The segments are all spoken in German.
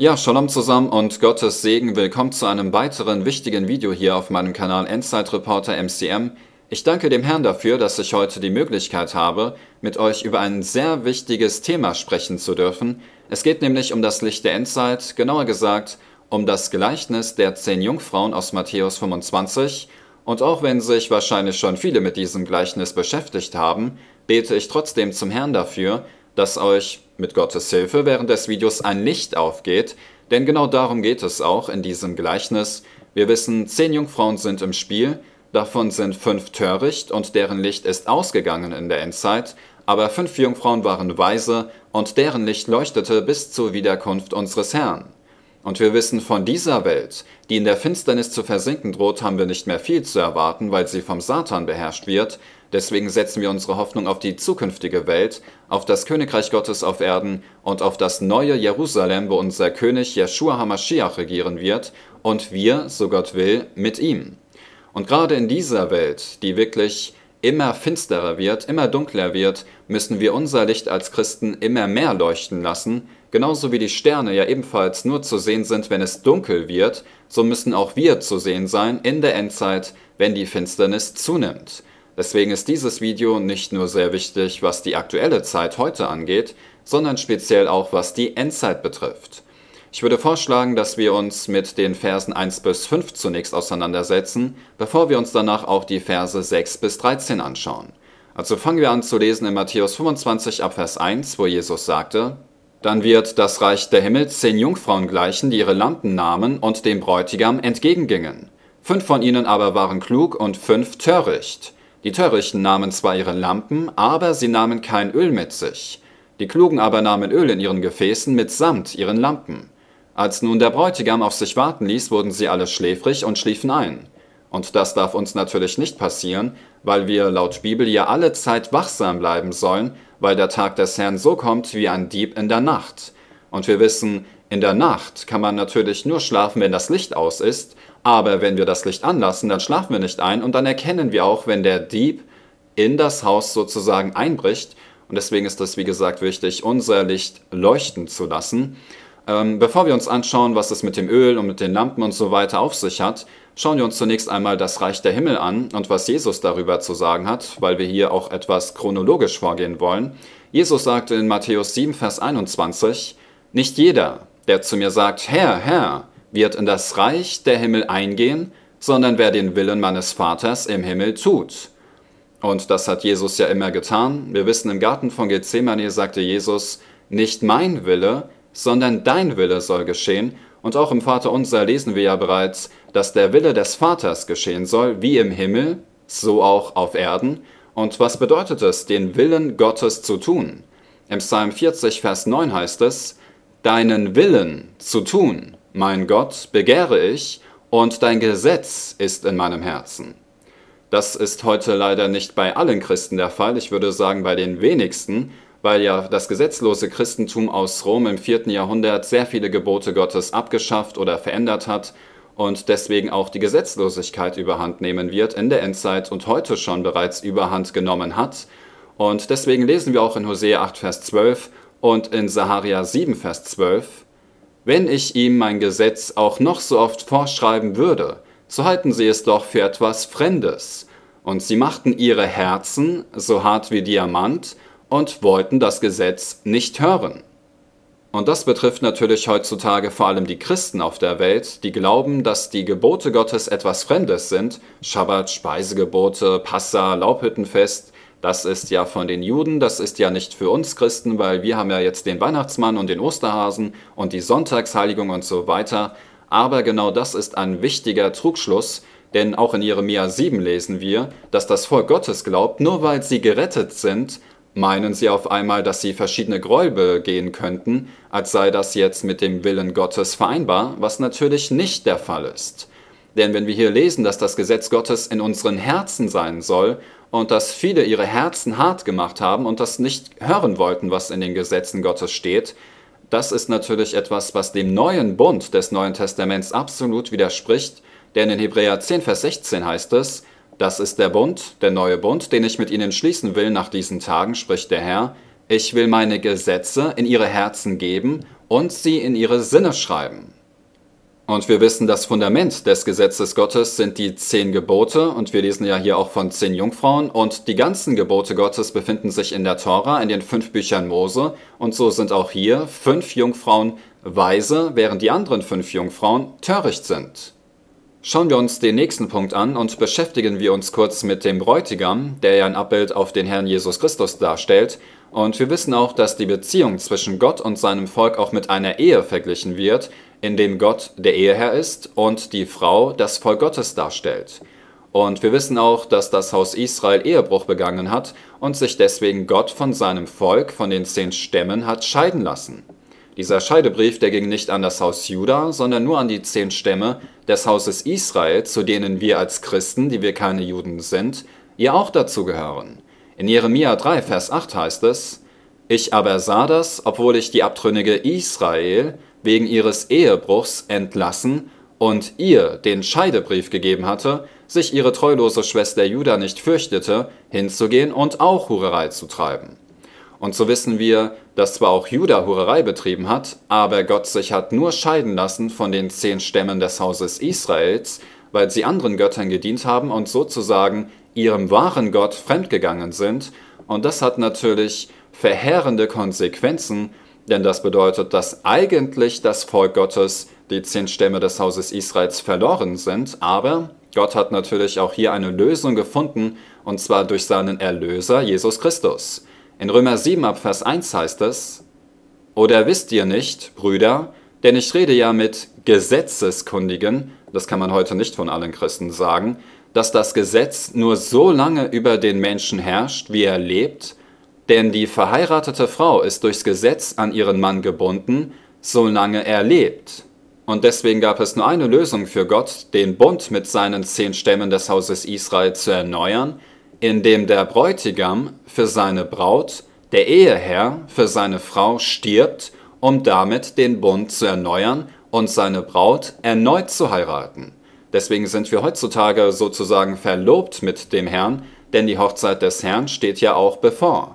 Ja, Shalom zusammen und Gottes Segen. Willkommen zu einem weiteren wichtigen Video hier auf meinem Kanal Endzeit Reporter MCM. Ich danke dem Herrn dafür, dass ich heute die Möglichkeit habe, mit euch über ein sehr wichtiges Thema sprechen zu dürfen. Es geht nämlich um das Licht der Endzeit, genauer gesagt um das Gleichnis der zehn Jungfrauen aus Matthäus 25. Und auch wenn sich wahrscheinlich schon viele mit diesem Gleichnis beschäftigt haben, bete ich trotzdem zum Herrn dafür, dass euch mit Gottes Hilfe während des Videos ein Licht aufgeht, denn genau darum geht es auch in diesem Gleichnis. Wir wissen, zehn Jungfrauen sind im Spiel, davon sind fünf töricht und deren Licht ist ausgegangen in der Endzeit, aber fünf Jungfrauen waren weise und deren Licht leuchtete bis zur Wiederkunft unseres Herrn. Und wir wissen von dieser Welt, die in der Finsternis zu versinken droht, haben wir nicht mehr viel zu erwarten, weil sie vom Satan beherrscht wird, Deswegen setzen wir unsere Hoffnung auf die zukünftige Welt, auf das Königreich Gottes auf Erden und auf das neue Jerusalem, wo unser König Jeschua Hamashiach regieren wird und wir, so Gott will, mit ihm. Und gerade in dieser Welt, die wirklich immer finsterer wird, immer dunkler wird, müssen wir unser Licht als Christen immer mehr leuchten lassen, genauso wie die Sterne ja ebenfalls nur zu sehen sind, wenn es dunkel wird, so müssen auch wir zu sehen sein in der Endzeit, wenn die Finsternis zunimmt. Deswegen ist dieses Video nicht nur sehr wichtig, was die aktuelle Zeit heute angeht, sondern speziell auch was die Endzeit betrifft. Ich würde vorschlagen, dass wir uns mit den Versen 1 bis 5 zunächst auseinandersetzen, bevor wir uns danach auch die Verse 6 bis 13 anschauen. Also fangen wir an zu lesen in Matthäus 25 ab Vers 1, wo Jesus sagte, Dann wird das Reich der Himmel zehn Jungfrauen gleichen, die ihre Lampen nahmen und dem Bräutigam entgegengingen. Fünf von ihnen aber waren klug und fünf töricht. Die Törichten nahmen zwar ihre Lampen, aber sie nahmen kein Öl mit sich. Die Klugen aber nahmen Öl in ihren Gefäßen mitsamt ihren Lampen. Als nun der Bräutigam auf sich warten ließ, wurden sie alle schläfrig und schliefen ein. Und das darf uns natürlich nicht passieren, weil wir laut Bibel ja alle Zeit wachsam bleiben sollen, weil der Tag des Herrn so kommt wie ein Dieb in der Nacht. Und wir wissen, in der Nacht kann man natürlich nur schlafen, wenn das Licht aus ist, aber wenn wir das Licht anlassen, dann schlafen wir nicht ein und dann erkennen wir auch, wenn der Dieb in das Haus sozusagen einbricht. Und deswegen ist es, wie gesagt, wichtig, unser Licht leuchten zu lassen. Ähm, bevor wir uns anschauen, was es mit dem Öl und mit den Lampen und so weiter auf sich hat, schauen wir uns zunächst einmal das Reich der Himmel an und was Jesus darüber zu sagen hat, weil wir hier auch etwas chronologisch vorgehen wollen. Jesus sagte in Matthäus 7, Vers 21, Nicht jeder, der zu mir sagt, Herr, Herr, wird in das Reich der Himmel eingehen, sondern wer den Willen meines Vaters im Himmel tut. Und das hat Jesus ja immer getan. Wir wissen, im Garten von Gethsemane sagte Jesus, nicht mein Wille, sondern dein Wille soll geschehen. Und auch im Vater unser lesen wir ja bereits, dass der Wille des Vaters geschehen soll, wie im Himmel, so auch auf Erden. Und was bedeutet es, den Willen Gottes zu tun? Im Psalm 40, Vers 9 heißt es, deinen Willen zu tun. Mein Gott begehre ich, und dein Gesetz ist in meinem Herzen. Das ist heute leider nicht bei allen Christen der Fall, ich würde sagen bei den wenigsten, weil ja das gesetzlose Christentum aus Rom im 4. Jahrhundert sehr viele Gebote Gottes abgeschafft oder verändert hat und deswegen auch die Gesetzlosigkeit überhand nehmen wird in der Endzeit und heute schon bereits überhand genommen hat. Und deswegen lesen wir auch in Hosea 8, Vers 12 und in Saharia 7, Vers 12, wenn ich ihm mein Gesetz auch noch so oft vorschreiben würde, so halten sie es doch für etwas Fremdes. Und sie machten ihre Herzen so hart wie Diamant und wollten das Gesetz nicht hören. Und das betrifft natürlich heutzutage vor allem die Christen auf der Welt, die glauben, dass die Gebote Gottes etwas Fremdes sind, Schabbat, Speisegebote, Passa, Laubhüttenfest, das ist ja von den Juden, das ist ja nicht für uns Christen, weil wir haben ja jetzt den Weihnachtsmann und den Osterhasen und die Sonntagsheiligung und so weiter. Aber genau das ist ein wichtiger Trugschluss, denn auch in Jeremia 7 lesen wir, dass das Volk Gottes glaubt, nur weil sie gerettet sind, meinen sie auf einmal, dass sie verschiedene Gräube gehen könnten, als sei das jetzt mit dem Willen Gottes vereinbar, was natürlich nicht der Fall ist. Denn wenn wir hier lesen, dass das Gesetz Gottes in unseren Herzen sein soll, und dass viele ihre Herzen hart gemacht haben und das nicht hören wollten, was in den Gesetzen Gottes steht, das ist natürlich etwas, was dem neuen Bund des Neuen Testaments absolut widerspricht, denn in Hebräer 10, Vers 16 heißt es, das ist der Bund, der neue Bund, den ich mit ihnen schließen will nach diesen Tagen, spricht der Herr, ich will meine Gesetze in ihre Herzen geben und sie in ihre Sinne schreiben. Und wir wissen, das Fundament des Gesetzes Gottes sind die zehn Gebote, und wir lesen ja hier auch von zehn Jungfrauen, und die ganzen Gebote Gottes befinden sich in der Tora, in den fünf Büchern Mose, und so sind auch hier fünf Jungfrauen weise, während die anderen fünf Jungfrauen töricht sind. Schauen wir uns den nächsten Punkt an und beschäftigen wir uns kurz mit dem Bräutigam, der ja ein Abbild auf den Herrn Jesus Christus darstellt, und wir wissen auch, dass die Beziehung zwischen Gott und seinem Volk auch mit einer Ehe verglichen wird, in dem Gott der Eheherr ist und die Frau das Volk Gottes darstellt. Und wir wissen auch, dass das Haus Israel Ehebruch begangen hat und sich deswegen Gott von seinem Volk, von den zehn Stämmen, hat scheiden lassen. Dieser Scheidebrief, der ging nicht an das Haus Juda, sondern nur an die zehn Stämme des Hauses Israel, zu denen wir als Christen, die wir keine Juden sind, ihr auch dazu gehören. In Jeremia 3, Vers 8 heißt es, Ich aber sah das, obwohl ich die Abtrünnige Israel wegen ihres Ehebruchs entlassen und ihr den Scheidebrief gegeben hatte, sich ihre treulose Schwester Juda nicht fürchtete, hinzugehen und auch Hurerei zu treiben. Und so wissen wir, dass zwar auch Juda Hurerei betrieben hat, aber Gott sich hat nur scheiden lassen von den zehn Stämmen des Hauses Israels, weil sie anderen Göttern gedient haben und sozusagen ihrem wahren Gott fremdgegangen sind, und das hat natürlich verheerende Konsequenzen denn das bedeutet, dass eigentlich das Volk Gottes, die zehn Stämme des Hauses Israels, verloren sind. Aber Gott hat natürlich auch hier eine Lösung gefunden, und zwar durch seinen Erlöser Jesus Christus. In Römer 7 ab Vers 1 heißt es, Oder wisst ihr nicht, Brüder, denn ich rede ja mit Gesetzeskundigen, das kann man heute nicht von allen Christen sagen, dass das Gesetz nur so lange über den Menschen herrscht, wie er lebt, denn die verheiratete Frau ist durchs Gesetz an ihren Mann gebunden, solange er lebt. Und deswegen gab es nur eine Lösung für Gott, den Bund mit seinen zehn Stämmen des Hauses Israel zu erneuern, indem der Bräutigam für seine Braut, der Eheherr für seine Frau stirbt, um damit den Bund zu erneuern und seine Braut erneut zu heiraten. Deswegen sind wir heutzutage sozusagen verlobt mit dem Herrn, denn die Hochzeit des Herrn steht ja auch bevor.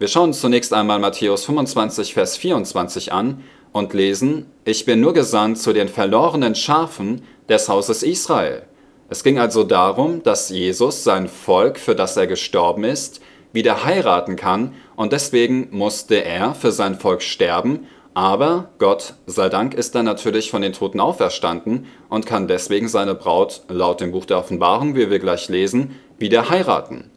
Wir schauen zunächst einmal Matthäus 25, Vers 24 an und lesen, Ich bin nur gesandt zu den verlorenen Schafen des Hauses Israel. Es ging also darum, dass Jesus sein Volk, für das er gestorben ist, wieder heiraten kann und deswegen musste er für sein Volk sterben, aber Gott sei Dank ist er natürlich von den Toten auferstanden und kann deswegen seine Braut, laut dem Buch der Offenbarung, wie wir gleich lesen, wieder heiraten.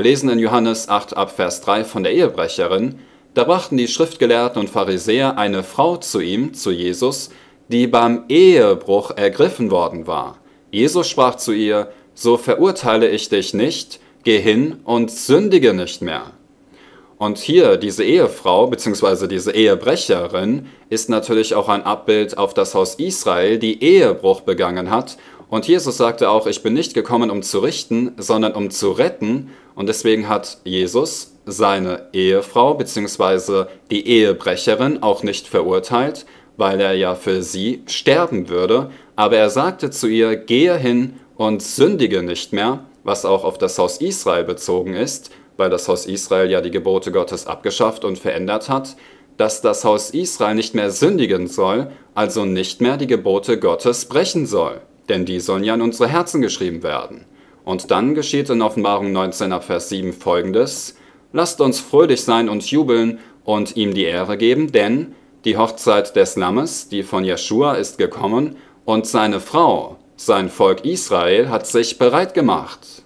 Wir lesen in Johannes 8 ab Vers 3 von der Ehebrecherin, da brachten die Schriftgelehrten und Pharisäer eine Frau zu ihm, zu Jesus, die beim Ehebruch ergriffen worden war. Jesus sprach zu ihr, So verurteile ich dich nicht, geh hin und sündige nicht mehr. Und hier diese Ehefrau bzw. diese Ehebrecherin ist natürlich auch ein Abbild auf das Haus Israel, die Ehebruch begangen hat und Jesus sagte auch, ich bin nicht gekommen, um zu richten, sondern um zu retten. Und deswegen hat Jesus seine Ehefrau bzw. die Ehebrecherin auch nicht verurteilt, weil er ja für sie sterben würde. Aber er sagte zu ihr, gehe hin und sündige nicht mehr, was auch auf das Haus Israel bezogen ist, weil das Haus Israel ja die Gebote Gottes abgeschafft und verändert hat, dass das Haus Israel nicht mehr sündigen soll, also nicht mehr die Gebote Gottes brechen soll denn die sollen ja in unsere Herzen geschrieben werden. Und dann geschieht in Offenbarung 19 ab Vers 7 folgendes: Lasst uns fröhlich sein und jubeln und ihm die Ehre geben, denn die Hochzeit des Lammes, die von Jeschua, ist gekommen und seine Frau, sein Volk Israel, hat sich bereit gemacht.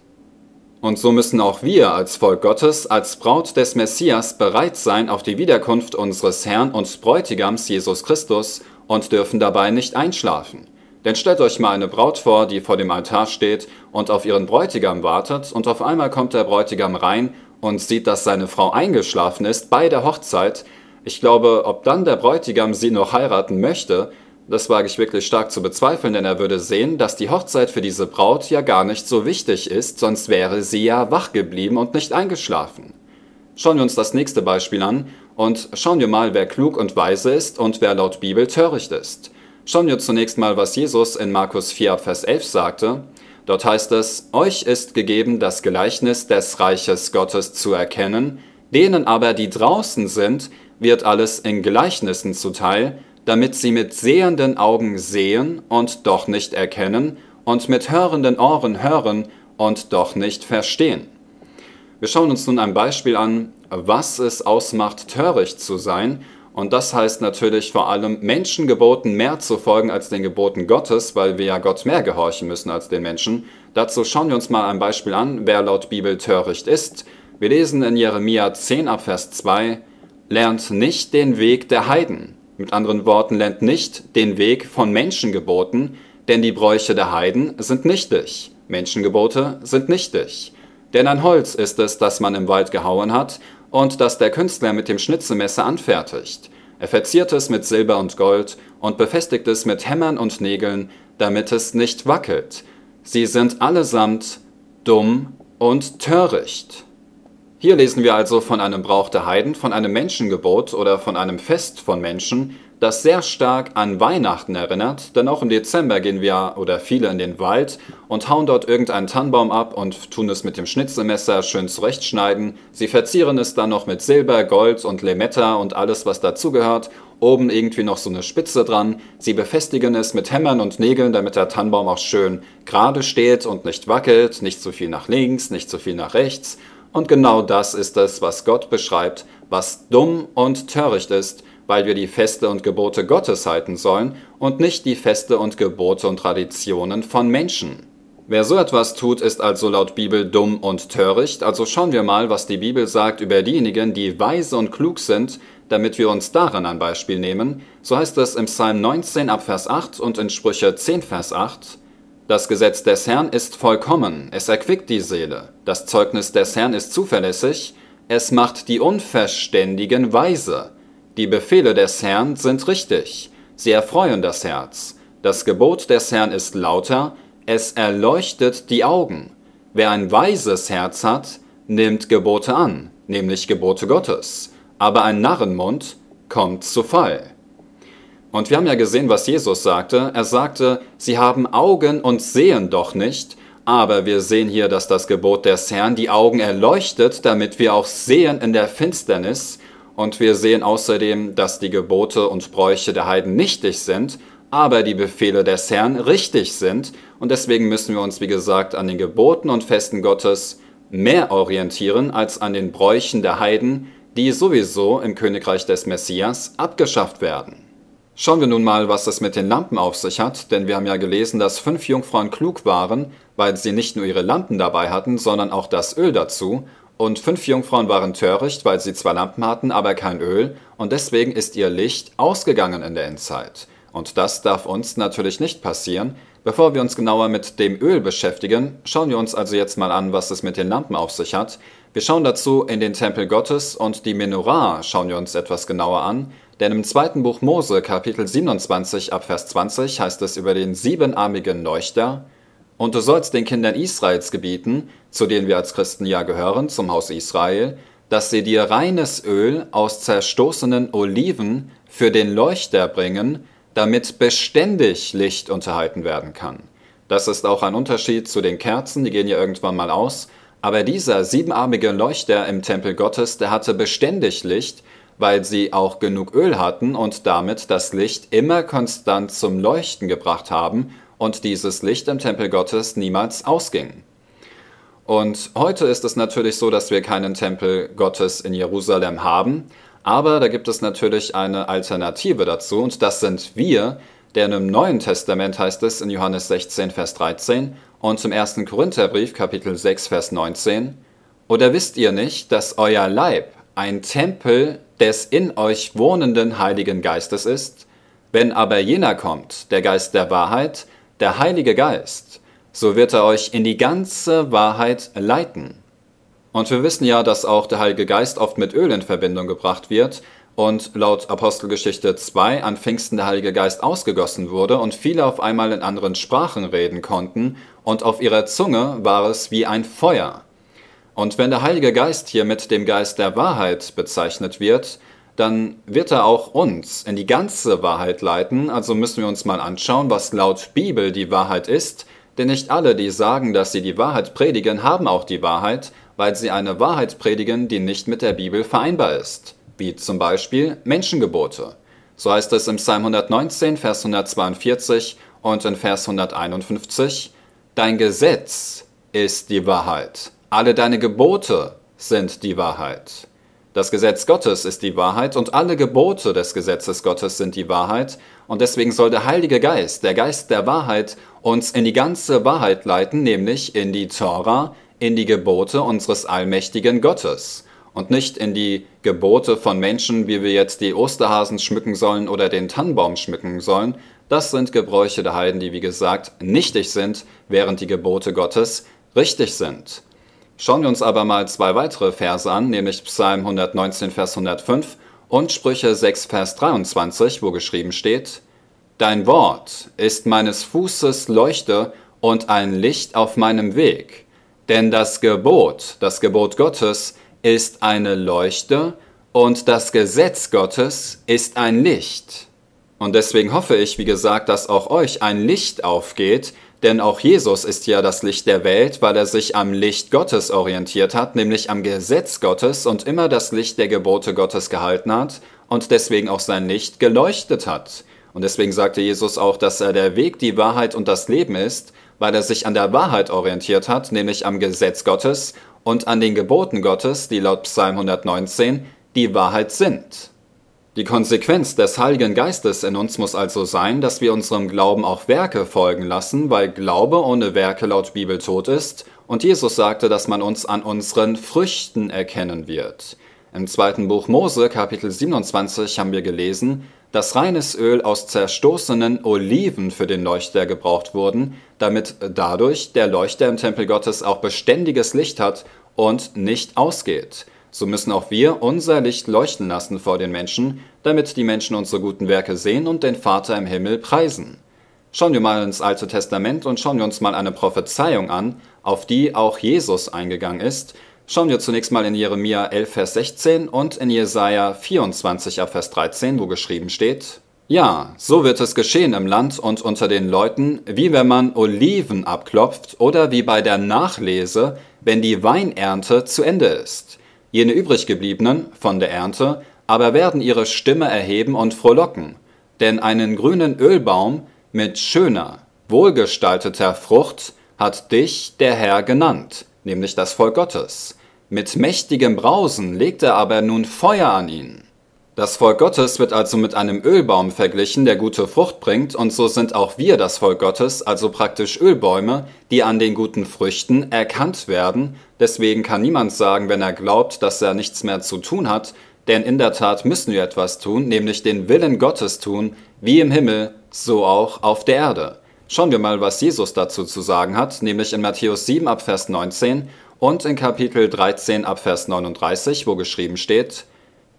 Und so müssen auch wir als Volk Gottes, als Braut des Messias bereit sein auf die Wiederkunft unseres Herrn und Bräutigams Jesus Christus und dürfen dabei nicht einschlafen. Denn stellt euch mal eine Braut vor, die vor dem Altar steht und auf ihren Bräutigam wartet, und auf einmal kommt der Bräutigam rein und sieht, dass seine Frau eingeschlafen ist bei der Hochzeit. Ich glaube, ob dann der Bräutigam sie noch heiraten möchte, das wage ich wirklich stark zu bezweifeln, denn er würde sehen, dass die Hochzeit für diese Braut ja gar nicht so wichtig ist, sonst wäre sie ja wach geblieben und nicht eingeschlafen. Schauen wir uns das nächste Beispiel an und schauen wir mal, wer klug und weise ist und wer laut Bibel töricht ist. Schauen wir zunächst mal, was Jesus in Markus 4, Vers 11 sagte. Dort heißt es, Euch ist gegeben, das Gleichnis des Reiches Gottes zu erkennen, denen aber, die draußen sind, wird alles in Gleichnissen zuteil, damit sie mit sehenden Augen sehen und doch nicht erkennen, und mit hörenden Ohren hören und doch nicht verstehen. Wir schauen uns nun ein Beispiel an, was es ausmacht, töricht zu sein und das heißt natürlich vor allem Menschen geboten, mehr zu folgen als den Geboten Gottes, weil wir ja Gott mehr gehorchen müssen als den Menschen. Dazu schauen wir uns mal ein Beispiel an, wer laut Bibel töricht ist. Wir lesen in Jeremia 10 ab Vers 2, lernt nicht den Weg der Heiden. Mit anderen Worten, lernt nicht den Weg von Menschen geboten, denn die Bräuche der Heiden sind nichtig. Menschengebote sind nichtig. Denn ein Holz ist es, das man im Wald gehauen hat, und das der Künstler mit dem Schnitzelmesser anfertigt. Er verziert es mit Silber und Gold und befestigt es mit Hämmern und Nägeln, damit es nicht wackelt. Sie sind allesamt dumm und töricht. Hier lesen wir also von einem Brauch der Heiden, von einem Menschengebot oder von einem Fest von Menschen, das sehr stark an Weihnachten erinnert, denn auch im Dezember gehen wir oder viele in den Wald und hauen dort irgendeinen Tannenbaum ab und tun es mit dem Schnitzelmesser schön zurechtschneiden. Sie verzieren es dann noch mit Silber, Gold und Lemetta und alles, was dazugehört. Oben irgendwie noch so eine Spitze dran. Sie befestigen es mit Hämmern und Nägeln, damit der Tannenbaum auch schön gerade steht und nicht wackelt, nicht zu viel nach links, nicht zu viel nach rechts. Und genau das ist es, was Gott beschreibt, was dumm und töricht ist, weil wir die Feste und Gebote Gottes halten sollen und nicht die Feste und Gebote und Traditionen von Menschen. Wer so etwas tut, ist also laut Bibel dumm und töricht, also schauen wir mal, was die Bibel sagt über diejenigen, die weise und klug sind, damit wir uns daran ein Beispiel nehmen. So heißt es im Psalm 19 ab Vers 8 und in Sprüche 10 Vers 8, das Gesetz des Herrn ist vollkommen, es erquickt die Seele. Das Zeugnis des Herrn ist zuverlässig, es macht die Unverständigen weise. Die Befehle des Herrn sind richtig, sie erfreuen das Herz. Das Gebot des Herrn ist lauter, es erleuchtet die Augen. Wer ein weises Herz hat, nimmt Gebote an, nämlich Gebote Gottes, aber ein Narrenmund kommt zu Fall. Und wir haben ja gesehen, was Jesus sagte. Er sagte, sie haben Augen und sehen doch nicht, aber wir sehen hier, dass das Gebot des Herrn die Augen erleuchtet, damit wir auch sehen in der Finsternis und wir sehen außerdem, dass die Gebote und Bräuche der Heiden nichtig sind, aber die Befehle des Herrn richtig sind. Und deswegen müssen wir uns, wie gesagt, an den Geboten und Festen Gottes mehr orientieren als an den Bräuchen der Heiden, die sowieso im Königreich des Messias abgeschafft werden. Schauen wir nun mal, was es mit den Lampen auf sich hat, denn wir haben ja gelesen, dass fünf Jungfrauen klug waren, weil sie nicht nur ihre Lampen dabei hatten, sondern auch das Öl dazu, und fünf Jungfrauen waren töricht, weil sie zwar Lampen hatten, aber kein Öl, und deswegen ist ihr Licht ausgegangen in der Endzeit. Und das darf uns natürlich nicht passieren. Bevor wir uns genauer mit dem Öl beschäftigen, schauen wir uns also jetzt mal an, was es mit den Lampen auf sich hat. Wir schauen dazu in den Tempel Gottes und die Menorah schauen wir uns etwas genauer an, denn im zweiten Buch Mose, Kapitel 27 Abvers 20, heißt es über den siebenarmigen Leuchter, und du sollst den Kindern Israels gebieten, zu denen wir als Christen ja gehören, zum Haus Israel, dass sie dir reines Öl aus zerstoßenen Oliven für den Leuchter bringen, damit beständig Licht unterhalten werden kann. Das ist auch ein Unterschied zu den Kerzen, die gehen ja irgendwann mal aus, aber dieser siebenarmige Leuchter im Tempel Gottes, der hatte beständig Licht, weil sie auch genug Öl hatten und damit das Licht immer konstant zum Leuchten gebracht haben und dieses Licht im Tempel Gottes niemals ausging. Und heute ist es natürlich so, dass wir keinen Tempel Gottes in Jerusalem haben, aber da gibt es natürlich eine Alternative dazu und das sind wir, denn im Neuen Testament heißt es in Johannes 16, Vers 13 und im 1. Korintherbrief, Kapitel 6, Vers 19, oder wisst ihr nicht, dass euer Leib ein Tempel des in euch wohnenden Heiligen Geistes ist? Wenn aber jener kommt, der Geist der Wahrheit, der Heilige Geist, so wird er euch in die ganze Wahrheit leiten. Und wir wissen ja, dass auch der Heilige Geist oft mit Öl in Verbindung gebracht wird und laut Apostelgeschichte 2 an Pfingsten der Heilige Geist ausgegossen wurde und viele auf einmal in anderen Sprachen reden konnten und auf ihrer Zunge war es wie ein Feuer. Und wenn der Heilige Geist hier mit dem Geist der Wahrheit bezeichnet wird, dann wird er auch uns in die ganze Wahrheit leiten, also müssen wir uns mal anschauen, was laut Bibel die Wahrheit ist, denn nicht alle, die sagen, dass sie die Wahrheit predigen, haben auch die Wahrheit, weil sie eine Wahrheit predigen, die nicht mit der Bibel vereinbar ist, wie zum Beispiel Menschengebote. So heißt es im Psalm 119, Vers 142 und in Vers 151, Dein Gesetz ist die Wahrheit, alle deine Gebote sind die Wahrheit. Das Gesetz Gottes ist die Wahrheit und alle Gebote des Gesetzes Gottes sind die Wahrheit. Und deswegen soll der Heilige Geist, der Geist der Wahrheit, uns in die ganze Wahrheit leiten, nämlich in die Tora, in die Gebote unseres allmächtigen Gottes und nicht in die Gebote von Menschen, wie wir jetzt die Osterhasen schmücken sollen oder den Tannenbaum schmücken sollen. Das sind Gebräuche der Heiden, die wie gesagt nichtig sind, während die Gebote Gottes richtig sind. Schauen wir uns aber mal zwei weitere Verse an, nämlich Psalm 119, Vers 105 und Sprüche 6, Vers 23, wo geschrieben steht, Dein Wort ist meines Fußes Leuchte und ein Licht auf meinem Weg, denn das Gebot, das Gebot Gottes, ist eine Leuchte und das Gesetz Gottes ist ein Licht. Und deswegen hoffe ich, wie gesagt, dass auch euch ein Licht aufgeht, denn auch Jesus ist ja das Licht der Welt, weil er sich am Licht Gottes orientiert hat, nämlich am Gesetz Gottes und immer das Licht der Gebote Gottes gehalten hat und deswegen auch sein Licht geleuchtet hat. Und deswegen sagte Jesus auch, dass er der Weg, die Wahrheit und das Leben ist, weil er sich an der Wahrheit orientiert hat, nämlich am Gesetz Gottes und an den Geboten Gottes, die laut Psalm 119 die Wahrheit sind. Die Konsequenz des Heiligen Geistes in uns muss also sein, dass wir unserem Glauben auch Werke folgen lassen, weil Glaube ohne Werke laut Bibel tot ist, und Jesus sagte, dass man uns an unseren Früchten erkennen wird. Im zweiten Buch Mose, Kapitel 27, haben wir gelesen, dass reines Öl aus zerstoßenen Oliven für den Leuchter gebraucht wurden, damit dadurch der Leuchter im Tempel Gottes auch beständiges Licht hat und nicht ausgeht. So müssen auch wir unser Licht leuchten lassen vor den Menschen, damit die Menschen unsere guten Werke sehen und den Vater im Himmel preisen. Schauen wir mal ins Alte Testament und schauen wir uns mal eine Prophezeiung an, auf die auch Jesus eingegangen ist. Schauen wir zunächst mal in Jeremia 11, Vers 16 und in Jesaja 24, Vers 13, wo geschrieben steht: Ja, so wird es geschehen im Land und unter den Leuten, wie wenn man Oliven abklopft oder wie bei der Nachlese, wenn die Weinernte zu Ende ist jene übrig gebliebenen von der Ernte aber werden ihre Stimme erheben und frohlocken, denn einen grünen Ölbaum mit schöner, wohlgestalteter Frucht hat dich der Herr genannt, nämlich das Volk Gottes. Mit mächtigem Brausen legt er aber nun Feuer an ihn. Das Volk Gottes wird also mit einem Ölbaum verglichen, der gute Frucht bringt, und so sind auch wir das Volk Gottes, also praktisch Ölbäume, die an den guten Früchten erkannt werden. Deswegen kann niemand sagen, wenn er glaubt, dass er nichts mehr zu tun hat, denn in der Tat müssen wir etwas tun, nämlich den Willen Gottes tun, wie im Himmel, so auch auf der Erde. Schauen wir mal, was Jesus dazu zu sagen hat, nämlich in Matthäus 7 ab Vers 19 und in Kapitel 13 ab Vers 39, wo geschrieben steht,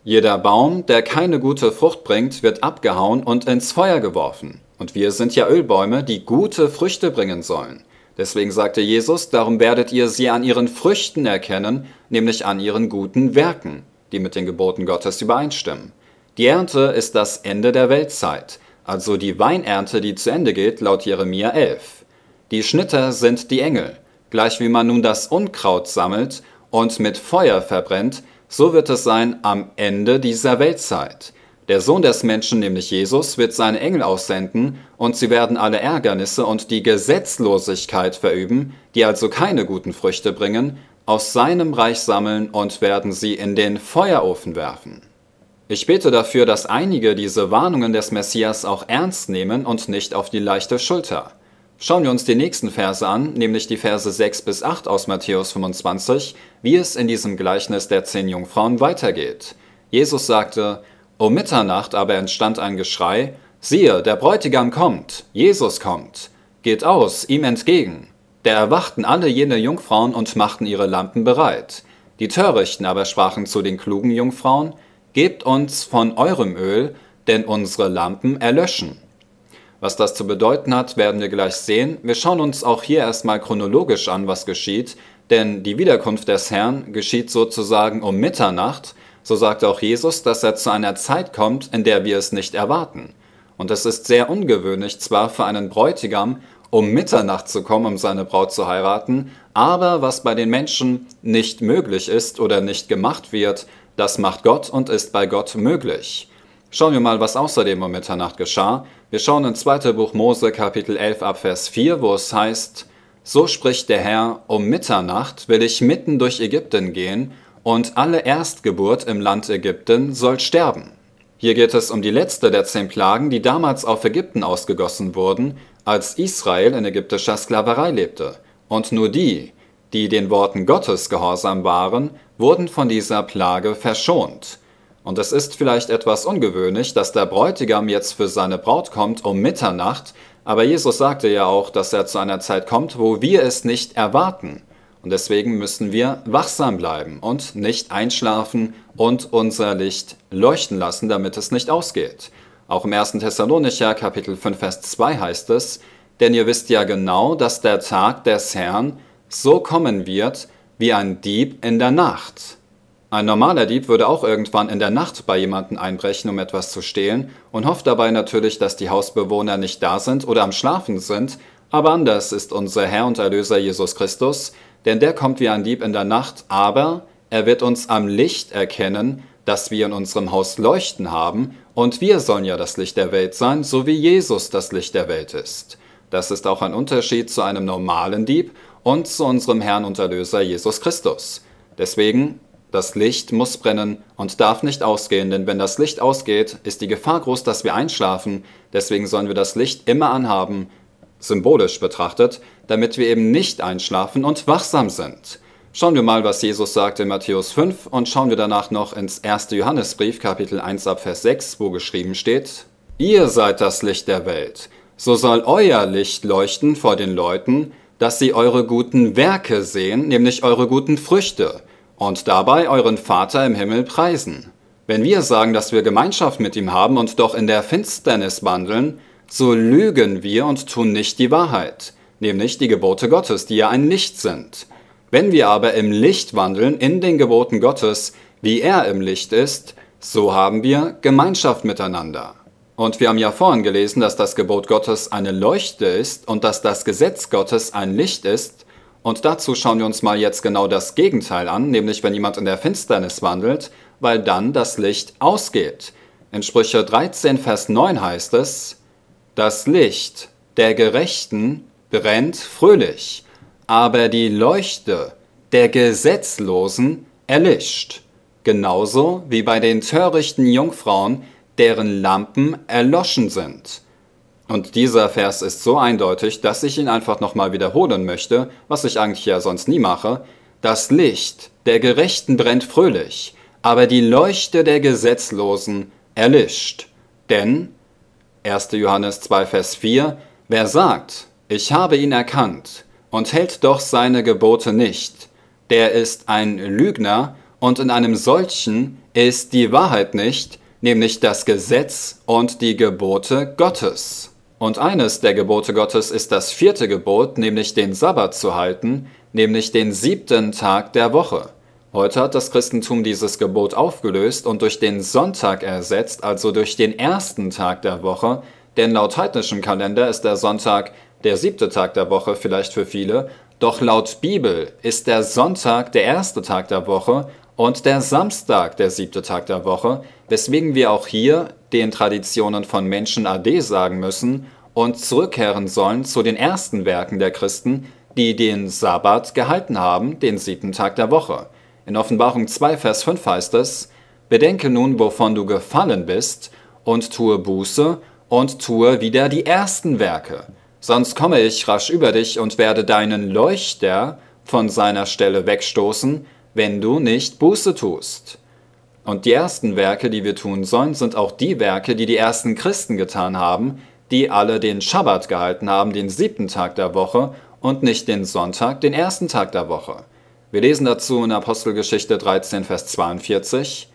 jeder Baum, der keine gute Frucht bringt, wird abgehauen und ins Feuer geworfen. Und wir sind ja Ölbäume, die gute Früchte bringen sollen. Deswegen sagte Jesus, darum werdet ihr sie an ihren Früchten erkennen, nämlich an ihren guten Werken, die mit den Geboten Gottes übereinstimmen. Die Ernte ist das Ende der Weltzeit, also die Weinernte, die zu Ende geht, laut Jeremia 11. Die Schnitter sind die Engel, gleich wie man nun das Unkraut sammelt und mit Feuer verbrennt, so wird es sein am Ende dieser Weltzeit. Der Sohn des Menschen, nämlich Jesus, wird seine Engel aussenden, und sie werden alle Ärgernisse und die Gesetzlosigkeit verüben, die also keine guten Früchte bringen, aus seinem Reich sammeln und werden sie in den Feuerofen werfen. Ich bete dafür, dass einige diese Warnungen des Messias auch ernst nehmen und nicht auf die leichte Schulter. Schauen wir uns die nächsten Verse an, nämlich die Verse 6 bis 8 aus Matthäus 25, wie es in diesem Gleichnis der zehn Jungfrauen weitergeht. Jesus sagte, Um Mitternacht aber entstand ein Geschrei, Siehe, der Bräutigam kommt, Jesus kommt, geht aus, ihm entgegen. Da erwachten alle jene Jungfrauen und machten ihre Lampen bereit. Die Törichten aber sprachen zu den klugen Jungfrauen, Gebt uns von eurem Öl, denn unsere Lampen erlöschen. Was das zu bedeuten hat, werden wir gleich sehen. Wir schauen uns auch hier erstmal chronologisch an, was geschieht, denn die Wiederkunft des Herrn geschieht sozusagen um Mitternacht. So sagt auch Jesus, dass er zu einer Zeit kommt, in der wir es nicht erwarten. Und es ist sehr ungewöhnlich zwar für einen Bräutigam, um Mitternacht zu kommen, um seine Braut zu heiraten, aber was bei den Menschen nicht möglich ist oder nicht gemacht wird, das macht Gott und ist bei Gott möglich. Schauen wir mal, was außerdem um Mitternacht geschah. Wir schauen in 2. Buch Mose Kapitel 11 ab Vers 4, wo es heißt, so spricht der Herr, um Mitternacht will ich mitten durch Ägypten gehen, und alle Erstgeburt im Land Ägypten soll sterben. Hier geht es um die letzte der zehn Plagen, die damals auf Ägypten ausgegossen wurden, als Israel in ägyptischer Sklaverei lebte. Und nur die, die den Worten Gottes gehorsam waren, wurden von dieser Plage verschont. Und es ist vielleicht etwas ungewöhnlich, dass der Bräutigam jetzt für seine Braut kommt um Mitternacht, aber Jesus sagte ja auch, dass er zu einer Zeit kommt, wo wir es nicht erwarten. Und deswegen müssen wir wachsam bleiben und nicht einschlafen und unser Licht leuchten lassen, damit es nicht ausgeht. Auch im 1. Thessalonicher Kapitel 5 Vers 2 heißt es, denn ihr wisst ja genau, dass der Tag des Herrn so kommen wird wie ein Dieb in der Nacht. Ein normaler Dieb würde auch irgendwann in der Nacht bei jemandem einbrechen, um etwas zu stehlen, und hofft dabei natürlich, dass die Hausbewohner nicht da sind oder am Schlafen sind, aber anders ist unser Herr und Erlöser Jesus Christus, denn der kommt wie ein Dieb in der Nacht, aber er wird uns am Licht erkennen, dass wir in unserem Haus Leuchten haben, und wir sollen ja das Licht der Welt sein, so wie Jesus das Licht der Welt ist. Das ist auch ein Unterschied zu einem normalen Dieb und zu unserem Herrn und Erlöser Jesus Christus. Deswegen das Licht muss brennen und darf nicht ausgehen, denn wenn das Licht ausgeht, ist die Gefahr groß, dass wir einschlafen. Deswegen sollen wir das Licht immer anhaben, symbolisch betrachtet, damit wir eben nicht einschlafen und wachsam sind. Schauen wir mal, was Jesus sagt in Matthäus 5 und schauen wir danach noch ins 1. Johannesbrief, Kapitel 1 ab Vers 6, wo geschrieben steht: Ihr seid das Licht der Welt. So soll euer Licht leuchten vor den Leuten, dass sie eure guten Werke sehen, nämlich eure guten Früchte und dabei euren Vater im Himmel preisen. Wenn wir sagen, dass wir Gemeinschaft mit ihm haben und doch in der Finsternis wandeln, so lügen wir und tun nicht die Wahrheit, nämlich die Gebote Gottes, die ja ein Licht sind. Wenn wir aber im Licht wandeln, in den Geboten Gottes, wie er im Licht ist, so haben wir Gemeinschaft miteinander. Und wir haben ja vorhin gelesen, dass das Gebot Gottes eine Leuchte ist und dass das Gesetz Gottes ein Licht ist, und dazu schauen wir uns mal jetzt genau das Gegenteil an, nämlich wenn jemand in der Finsternis wandelt, weil dann das Licht ausgeht. In Sprüche 13, Vers 9 heißt es, Das Licht der Gerechten brennt fröhlich, aber die Leuchte der Gesetzlosen erlischt, genauso wie bei den törichten Jungfrauen, deren Lampen erloschen sind. Und dieser Vers ist so eindeutig, dass ich ihn einfach nochmal wiederholen möchte, was ich eigentlich ja sonst nie mache. Das Licht der Gerechten brennt fröhlich, aber die Leuchte der Gesetzlosen erlischt. Denn, 1. Johannes 2, Vers 4, wer sagt, ich habe ihn erkannt und hält doch seine Gebote nicht, der ist ein Lügner und in einem solchen ist die Wahrheit nicht, nämlich das Gesetz und die Gebote Gottes. Und eines der Gebote Gottes ist das vierte Gebot, nämlich den Sabbat zu halten, nämlich den siebten Tag der Woche. Heute hat das Christentum dieses Gebot aufgelöst und durch den Sonntag ersetzt, also durch den ersten Tag der Woche, denn laut heidnischem Kalender ist der Sonntag der siebte Tag der Woche vielleicht für viele, doch laut Bibel ist der Sonntag der erste Tag der Woche und der Samstag der siebte Tag der Woche, weswegen wir auch hier den Traditionen von Menschen Ade sagen müssen und zurückkehren sollen zu den ersten Werken der Christen, die den Sabbat gehalten haben, den siebten Tag der Woche. In Offenbarung 2, Vers 5 heißt es, Bedenke nun, wovon du gefallen bist, und tue Buße und tue wieder die ersten Werke. Sonst komme ich rasch über dich und werde deinen Leuchter von seiner Stelle wegstoßen, wenn du nicht Buße tust. Und die ersten Werke, die wir tun sollen, sind auch die Werke, die die ersten Christen getan haben, die alle den Schabbat gehalten haben, den siebten Tag der Woche, und nicht den Sonntag, den ersten Tag der Woche. Wir lesen dazu in Apostelgeschichte 13, Vers 42.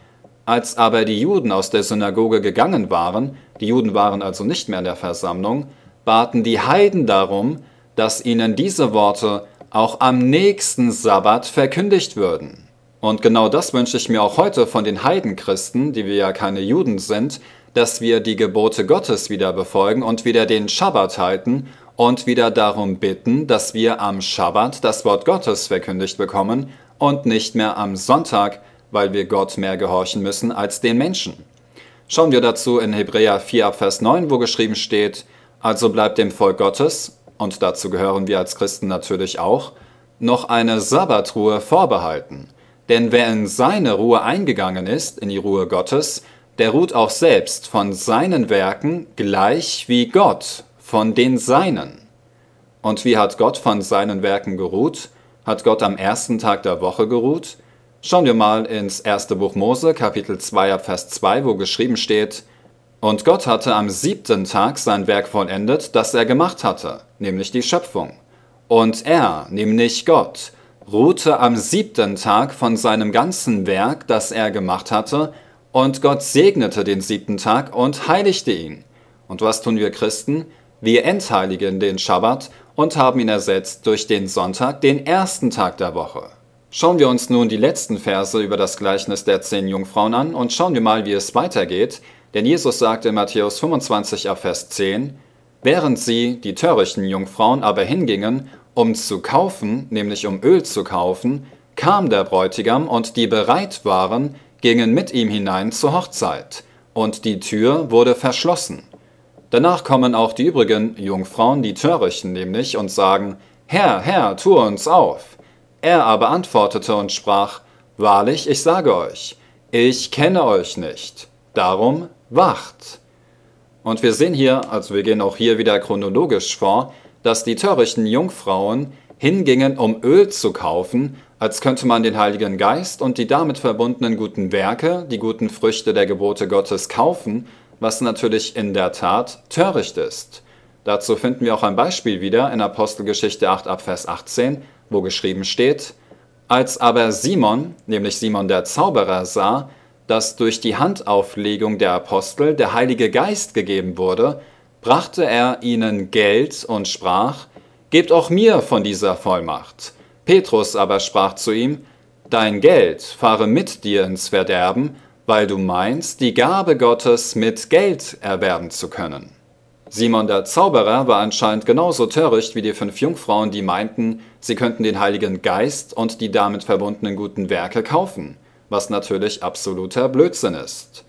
Als aber die Juden aus der Synagoge gegangen waren, die Juden waren also nicht mehr in der Versammlung, baten die Heiden darum, dass ihnen diese Worte auch am nächsten Sabbat verkündigt würden. Und genau das wünsche ich mir auch heute von den Heidenchristen, die wir ja keine Juden sind, dass wir die Gebote Gottes wieder befolgen und wieder den Schabbat halten und wieder darum bitten, dass wir am Schabbat das Wort Gottes verkündigt bekommen und nicht mehr am Sonntag, weil wir Gott mehr gehorchen müssen als den Menschen. Schauen wir dazu in Hebräer 4 Vers 9, wo geschrieben steht, also bleibt dem Volk Gottes und dazu gehören wir als Christen natürlich auch, noch eine Sabbatruhe vorbehalten. Denn wer in seine Ruhe eingegangen ist, in die Ruhe Gottes, der ruht auch selbst von seinen Werken gleich wie Gott von den seinen. Und wie hat Gott von seinen Werken geruht? Hat Gott am ersten Tag der Woche geruht? Schauen wir mal ins erste Buch Mose, Kapitel 2, Vers 2, wo geschrieben steht, und Gott hatte am siebten Tag sein Werk vollendet, das er gemacht hatte, nämlich die Schöpfung. Und er, nämlich Gott, ruhte am siebten Tag von seinem ganzen Werk, das er gemacht hatte, und Gott segnete den siebten Tag und heiligte ihn. Und was tun wir Christen? Wir entheiligen den Schabbat und haben ihn ersetzt durch den Sonntag, den ersten Tag der Woche. Schauen wir uns nun die letzten Verse über das Gleichnis der zehn Jungfrauen an und schauen wir mal, wie es weitergeht. Denn Jesus sagte in Matthäus 25 Vers 10, Während sie, die törichten Jungfrauen, aber hingingen, um zu kaufen, nämlich um Öl zu kaufen, kam der Bräutigam und die bereit waren, gingen mit ihm hinein zur Hochzeit, und die Tür wurde verschlossen. Danach kommen auch die übrigen Jungfrauen, die törichten nämlich, und sagen, Herr, Herr, tu uns auf. Er aber antwortete und sprach, Wahrlich, ich sage euch, ich kenne euch nicht. Darum wacht. Und wir sehen hier, also wir gehen auch hier wieder chronologisch vor, dass die törichten Jungfrauen hingingen, um Öl zu kaufen, als könnte man den Heiligen Geist und die damit verbundenen guten Werke, die guten Früchte der Gebote Gottes kaufen, was natürlich in der Tat töricht ist. Dazu finden wir auch ein Beispiel wieder in Apostelgeschichte 8 ab Vers 18, wo geschrieben steht, als aber Simon, nämlich Simon der Zauberer, sah, das durch die Handauflegung der Apostel der Heilige Geist gegeben wurde, brachte er ihnen Geld und sprach, Gebt auch mir von dieser Vollmacht. Petrus aber sprach zu ihm, Dein Geld fahre mit dir ins Verderben, weil du meinst, die Gabe Gottes mit Geld erwerben zu können. Simon der Zauberer war anscheinend genauso töricht wie die fünf Jungfrauen, die meinten, sie könnten den Heiligen Geist und die damit verbundenen guten Werke kaufen was natürlich absoluter Blödsinn ist.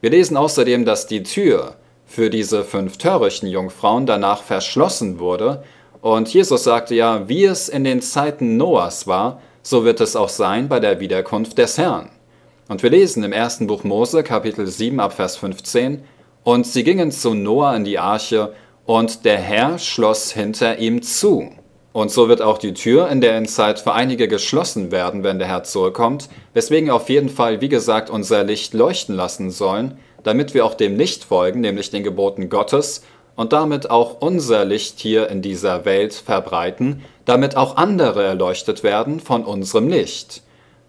Wir lesen außerdem, dass die Tür für diese fünf törichten Jungfrauen danach verschlossen wurde, und Jesus sagte ja, wie es in den Zeiten Noahs war, so wird es auch sein bei der Wiederkunft des Herrn. Und wir lesen im ersten Buch Mose, Kapitel 7, Abvers 15, und sie gingen zu Noah in die Arche, und der Herr schloss hinter ihm zu. Und so wird auch die Tür in der Inside für einige geschlossen werden, wenn der Herr zurückkommt, weswegen auf jeden Fall, wie gesagt, unser Licht leuchten lassen sollen, damit wir auch dem Licht folgen, nämlich den Geboten Gottes, und damit auch unser Licht hier in dieser Welt verbreiten, damit auch andere erleuchtet werden von unserem Licht.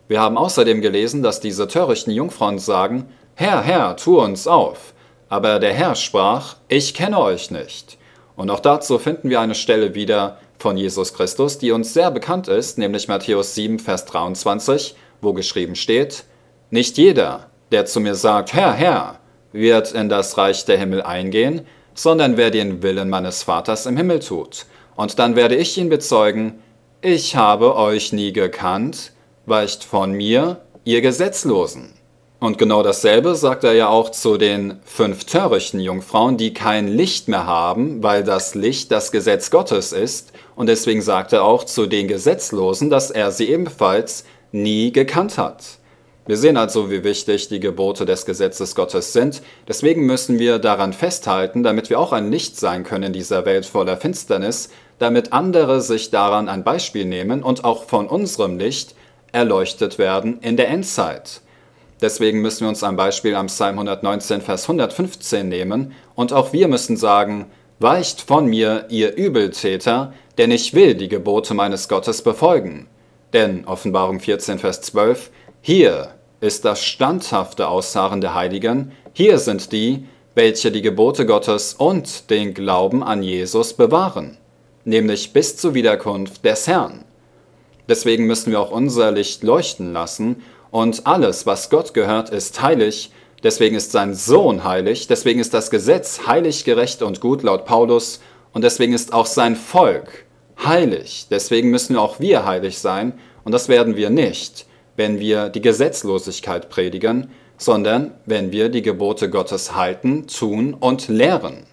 Wir haben außerdem gelesen, dass diese törichten Jungfrauen sagen, Herr, Herr, tu uns auf. Aber der Herr sprach, ich kenne euch nicht. Und auch dazu finden wir eine Stelle wieder, von Jesus Christus, die uns sehr bekannt ist, nämlich Matthäus 7, Vers 23, wo geschrieben steht, Nicht jeder, der zu mir sagt, Herr, Herr, wird in das Reich der Himmel eingehen, sondern wer den Willen meines Vaters im Himmel tut. Und dann werde ich ihn bezeugen, ich habe euch nie gekannt, weicht von mir, ihr Gesetzlosen. Und genau dasselbe sagt er ja auch zu den fünf törichten Jungfrauen, die kein Licht mehr haben, weil das Licht das Gesetz Gottes ist. Und deswegen sagt er auch zu den Gesetzlosen, dass er sie ebenfalls nie gekannt hat. Wir sehen also, wie wichtig die Gebote des Gesetzes Gottes sind. Deswegen müssen wir daran festhalten, damit wir auch ein Licht sein können in dieser Welt voller Finsternis, damit andere sich daran ein Beispiel nehmen und auch von unserem Licht erleuchtet werden in der Endzeit. Deswegen müssen wir uns am Beispiel am Psalm 119, Vers 115 nehmen und auch wir müssen sagen, Weicht von mir, ihr Übeltäter, denn ich will die Gebote meines Gottes befolgen. Denn Offenbarung 14, Vers 12, hier ist das standhafte Ausharren der Heiligen, hier sind die, welche die Gebote Gottes und den Glauben an Jesus bewahren, nämlich bis zur Wiederkunft des Herrn. Deswegen müssen wir auch unser Licht leuchten lassen und alles, was Gott gehört, ist heilig, deswegen ist sein Sohn heilig, deswegen ist das Gesetz heilig, gerecht und gut laut Paulus, und deswegen ist auch sein Volk heilig, deswegen müssen auch wir heilig sein, und das werden wir nicht, wenn wir die Gesetzlosigkeit predigen, sondern wenn wir die Gebote Gottes halten, tun und lehren.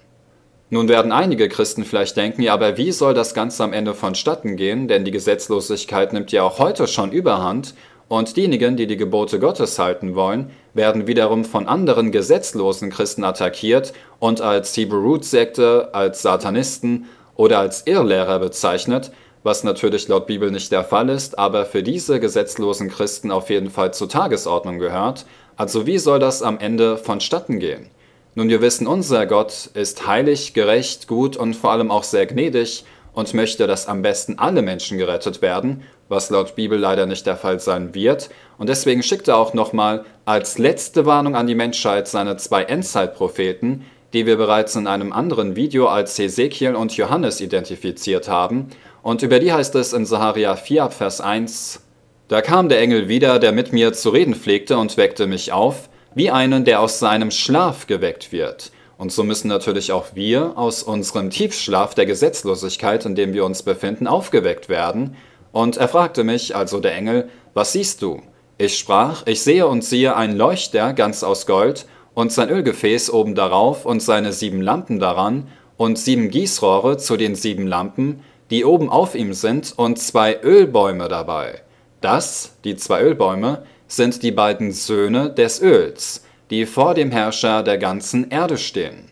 Nun werden einige Christen vielleicht denken, ja, aber wie soll das Ganze am Ende vonstatten gehen, denn die Gesetzlosigkeit nimmt ja auch heute schon überhand und diejenigen, die die Gebote Gottes halten wollen, werden wiederum von anderen gesetzlosen Christen attackiert und als Hebrew Root Sekte, als Satanisten oder als Irrlehrer bezeichnet, was natürlich laut Bibel nicht der Fall ist, aber für diese gesetzlosen Christen auf jeden Fall zur Tagesordnung gehört. Also wie soll das am Ende vonstatten gehen? Nun, wir wissen, unser Gott ist heilig, gerecht, gut und vor allem auch sehr gnädig und möchte, dass am besten alle Menschen gerettet werden was laut Bibel leider nicht der Fall sein wird. Und deswegen schickt er auch nochmal als letzte Warnung an die Menschheit seine zwei Endzeitpropheten, die wir bereits in einem anderen Video als Hesekiel und Johannes identifiziert haben. Und über die heißt es in Saharia 4, Vers 1, Da kam der Engel wieder, der mit mir zu reden pflegte und weckte mich auf, wie einen, der aus seinem Schlaf geweckt wird. Und so müssen natürlich auch wir aus unserem Tiefschlaf der Gesetzlosigkeit, in dem wir uns befinden, aufgeweckt werden und er fragte mich, also der Engel, was siehst du? Ich sprach, ich sehe und siehe einen Leuchter ganz aus Gold und sein Ölgefäß oben darauf und seine sieben Lampen daran und sieben Gießrohre zu den sieben Lampen, die oben auf ihm sind, und zwei Ölbäume dabei. Das, die zwei Ölbäume, sind die beiden Söhne des Öls, die vor dem Herrscher der ganzen Erde stehen.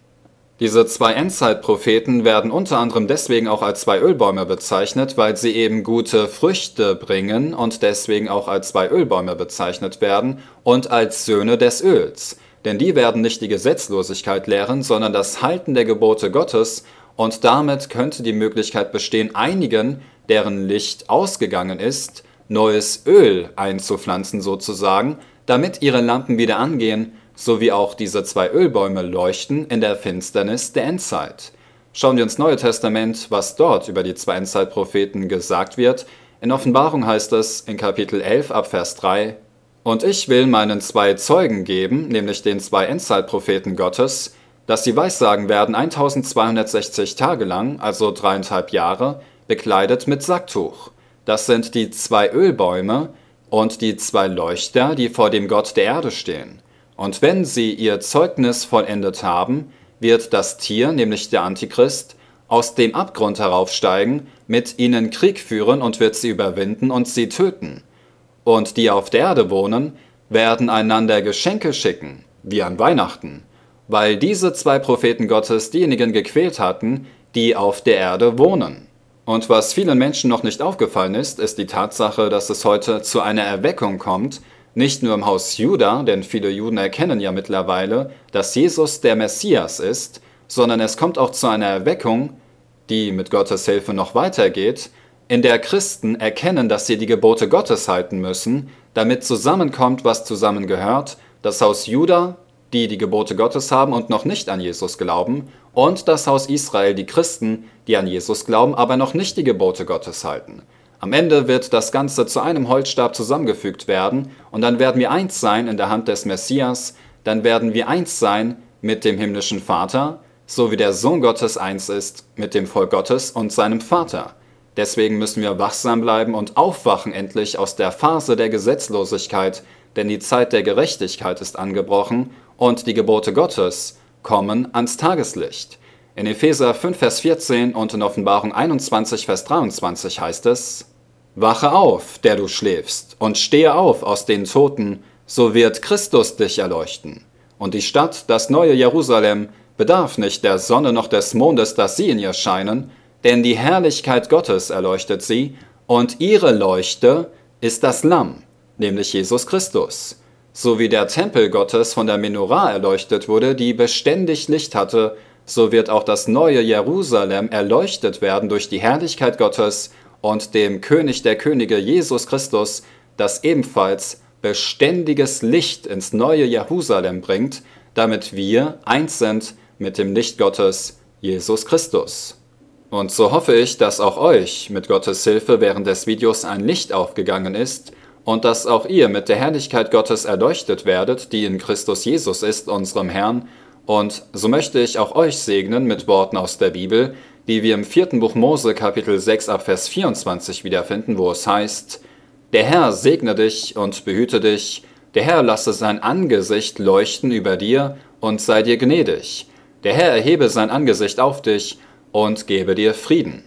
Diese zwei Endzeitpropheten werden unter anderem deswegen auch als zwei Ölbäume bezeichnet, weil sie eben gute Früchte bringen und deswegen auch als zwei Ölbäume bezeichnet werden und als Söhne des Öls. Denn die werden nicht die Gesetzlosigkeit lehren, sondern das Halten der Gebote Gottes, und damit könnte die Möglichkeit bestehen, einigen, deren Licht ausgegangen ist, neues Öl einzupflanzen sozusagen, damit ihre Lampen wieder angehen sowie auch diese zwei Ölbäume leuchten in der Finsternis der Endzeit. Schauen wir ins Neue Testament, was dort über die zwei Endzeitpropheten gesagt wird. In Offenbarung heißt es in Kapitel 11 ab Vers 3, Und ich will meinen zwei Zeugen geben, nämlich den zwei Endzeitpropheten Gottes, dass sie weissagen werden 1260 Tage lang, also dreieinhalb Jahre, bekleidet mit Sacktuch. Das sind die zwei Ölbäume und die zwei Leuchter, die vor dem Gott der Erde stehen. Und wenn sie ihr Zeugnis vollendet haben, wird das Tier, nämlich der Antichrist, aus dem Abgrund heraufsteigen, mit ihnen Krieg führen und wird sie überwinden und sie töten. Und die auf der Erde wohnen, werden einander Geschenke schicken, wie an Weihnachten, weil diese zwei Propheten Gottes diejenigen gequält hatten, die auf der Erde wohnen. Und was vielen Menschen noch nicht aufgefallen ist, ist die Tatsache, dass es heute zu einer Erweckung kommt, nicht nur im Haus Juda, denn viele Juden erkennen ja mittlerweile, dass Jesus der Messias ist, sondern es kommt auch zu einer Erweckung, die mit Gottes Hilfe noch weitergeht, in der Christen erkennen, dass sie die Gebote Gottes halten müssen, damit zusammenkommt, was zusammengehört, das Haus Juda, die die Gebote Gottes haben und noch nicht an Jesus glauben, und das Haus Israel, die Christen, die an Jesus glauben, aber noch nicht die Gebote Gottes halten. Am Ende wird das Ganze zu einem Holzstab zusammengefügt werden, und dann werden wir eins sein in der Hand des Messias, dann werden wir eins sein mit dem himmlischen Vater, so wie der Sohn Gottes eins ist mit dem Volk Gottes und seinem Vater. Deswegen müssen wir wachsam bleiben und aufwachen endlich aus der Phase der Gesetzlosigkeit, denn die Zeit der Gerechtigkeit ist angebrochen und die Gebote Gottes kommen ans Tageslicht. In Epheser 5, Vers 14 und in Offenbarung 21, Vers 23 heißt es, Wache auf, der du schläfst, und stehe auf aus den Toten, so wird Christus dich erleuchten. Und die Stadt, das neue Jerusalem, bedarf nicht der Sonne noch des Mondes, dass sie in ihr scheinen, denn die Herrlichkeit Gottes erleuchtet sie, und ihre Leuchte ist das Lamm, nämlich Jesus Christus, so wie der Tempel Gottes von der Menorah erleuchtet wurde, die beständig Licht hatte so wird auch das neue Jerusalem erleuchtet werden durch die Herrlichkeit Gottes und dem König der Könige Jesus Christus, das ebenfalls beständiges Licht ins neue Jerusalem bringt, damit wir eins sind mit dem Licht Gottes, Jesus Christus. Und so hoffe ich, dass auch euch mit Gottes Hilfe während des Videos ein Licht aufgegangen ist und dass auch ihr mit der Herrlichkeit Gottes erleuchtet werdet, die in Christus Jesus ist, unserem Herrn, und so möchte ich auch euch segnen mit Worten aus der Bibel, die wir im vierten Buch Mose Kapitel 6 ab Vers 24 wiederfinden, wo es heißt, Der Herr segne dich und behüte dich, der Herr lasse sein Angesicht leuchten über dir und sei dir gnädig, der Herr erhebe sein Angesicht auf dich und gebe dir Frieden.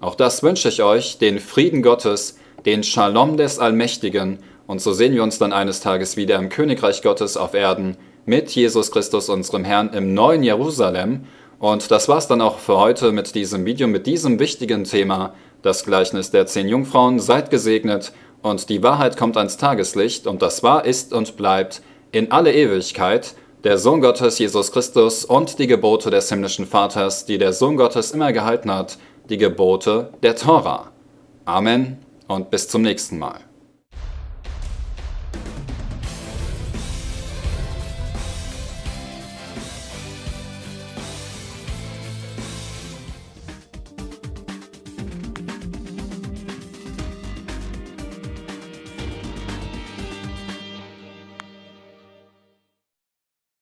Auch das wünsche ich euch, den Frieden Gottes, den Shalom des Allmächtigen, und so sehen wir uns dann eines Tages wieder im Königreich Gottes auf Erden, mit Jesus Christus, unserem Herrn, im neuen Jerusalem. Und das war's dann auch für heute mit diesem Video, mit diesem wichtigen Thema. Das Gleichnis der zehn Jungfrauen, seid gesegnet und die Wahrheit kommt ans Tageslicht und das wahr ist und bleibt in alle Ewigkeit der Sohn Gottes Jesus Christus und die Gebote des himmlischen Vaters, die der Sohn Gottes immer gehalten hat, die Gebote der Tora. Amen und bis zum nächsten Mal.